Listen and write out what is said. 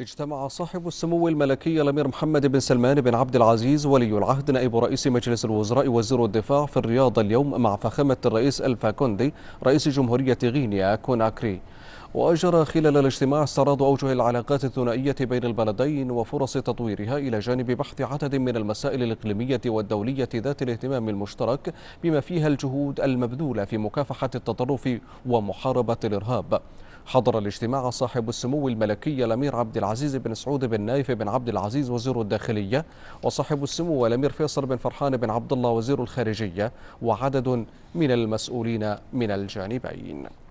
اجتمع صاحب السمو الملكي الامير محمد بن سلمان بن عبد العزيز ولي العهد نائب رئيس مجلس الوزراء وزير الدفاع في الرياض اليوم مع فخامه الرئيس الفا كوندي رئيس جمهوريه غينيا كوناكري. وأجرى خلال الاجتماع استعراض أوجه العلاقات الثنائية بين البلدين وفرص تطويرها إلى جانب بحث عدد من المسائل الإقليمية والدولية ذات الاهتمام المشترك بما فيها الجهود المبذولة في مكافحة التطرف ومحاربة الإرهاب حضر الاجتماع صاحب السمو الملكي الامير عبد العزيز بن سعود بن نايف بن عبد العزيز وزير الداخليه وصاحب السمو الامير فيصل بن فرحان بن عبد الله وزير الخارجيه وعدد من المسؤولين من الجانبين